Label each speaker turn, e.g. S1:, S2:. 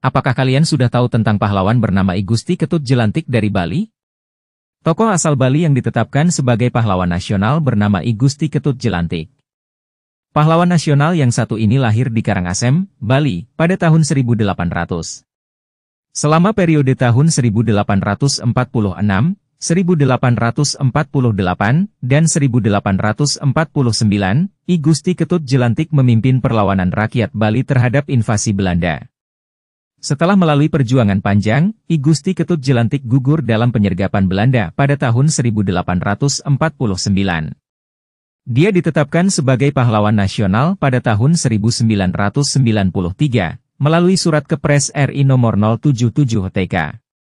S1: Apakah kalian sudah tahu tentang pahlawan bernama Igusti Ketut Jelantik dari Bali? Tokoh asal Bali yang ditetapkan sebagai pahlawan nasional bernama Igusti Ketut Jelantik. Pahlawan nasional yang satu ini lahir di Karangasem, Bali, pada tahun 1800. Selama periode tahun 1846, 1848, dan 1849, Igusti Ketut Jelantik memimpin perlawanan rakyat Bali terhadap invasi Belanda. Setelah melalui perjuangan panjang, I Gusti Ketut Jelantik gugur dalam penyergapan Belanda pada tahun 1849. Dia ditetapkan sebagai pahlawan nasional pada tahun 1993 melalui surat Kepres RI nomor 077 TK.